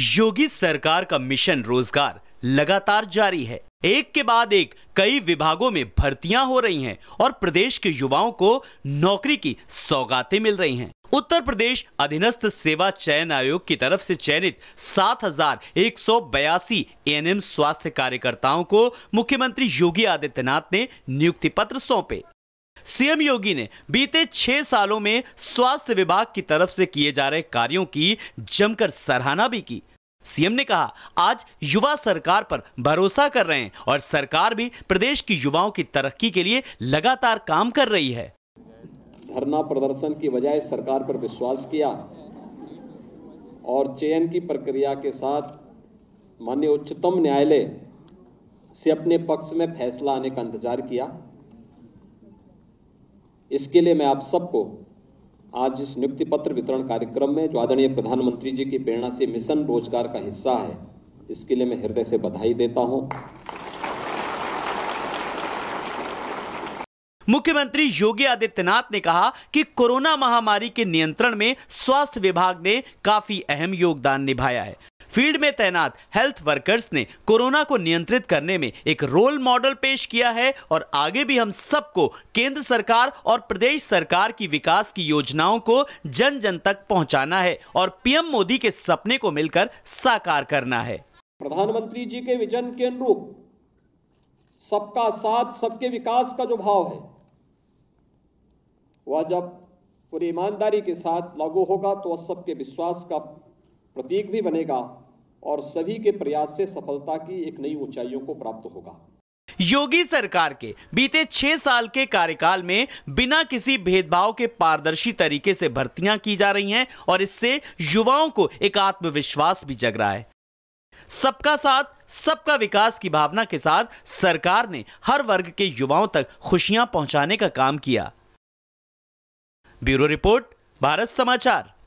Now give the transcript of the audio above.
योगी सरकार का मिशन रोजगार लगातार जारी है एक के बाद एक कई विभागों में भर्तियां हो रही हैं और प्रदेश के युवाओं को नौकरी की सौगातें मिल रही हैं उत्तर प्रदेश अधीनस्थ सेवा चयन आयोग की तरफ से चयनित सात हजार एक सौ बयासी एएनएम स्वास्थ्य कार्यकर्ताओं को मुख्यमंत्री योगी आदित्यनाथ ने नियुक्ति पत्र सौंपे सीएम योगी ने बीते छह सालों में स्वास्थ्य विभाग की तरफ से किए जा रहे कार्यों की जमकर सराहना भी की सीएम ने कहा आज युवा सरकार पर भरोसा कर रहे हैं और सरकार भी प्रदेश की युवाओं की तरक्की के लिए लगातार काम कर रही है धरना प्रदर्शन की बजाय सरकार पर विश्वास किया और चयन की प्रक्रिया के साथ माननीय उच्चतम न्यायालय से अपने पक्ष में फैसला आने का इंतजार किया इसके लिए मैं आप सबको आज इस नियुक्ति पत्र वितरण कार्यक्रम में जो आदरणीय प्रधानमंत्री जी की प्रेरणा से मिशन रोजगार का हिस्सा है इसके लिए मैं हृदय से बधाई देता हूं मुख्यमंत्री योगी आदित्यनाथ ने कहा कि कोरोना महामारी के नियंत्रण में स्वास्थ्य विभाग ने काफी अहम योगदान निभाया है फील्ड में तैनात हेल्थ वर्कर्स ने कोरोना को नियंत्रित करने में एक रोल मॉडल पेश किया है और आगे भी हम सबको केंद्र सरकार और प्रदेश सरकार की विकास की योजनाओं को जन जन तक पहुंचाना है और पीएम मोदी के सपने को मिलकर साकार करना है प्रधानमंत्री जी के विजन के अनुरूप सबका साथ सबके विकास का जो भाव है वह जब पूरी ईमानदारी के साथ लागू होगा तो वह सबके विश्वास का प्रतीक भी बनेगा और सभी के प्रयास से सफलता की एक नई ऊंचाइयों को प्राप्त होगा योगी सरकार के बीते छह साल के कार्यकाल में बिना किसी भेदभाव के पारदर्शी तरीके से भर्तियां की जा रही हैं और इससे युवाओं को एक आत्मविश्वास भी जग रहा है सबका साथ सबका विकास की भावना के साथ सरकार ने हर वर्ग के युवाओं तक खुशियां पहुंचाने का काम किया ब्यूरो रिपोर्ट भारत समाचार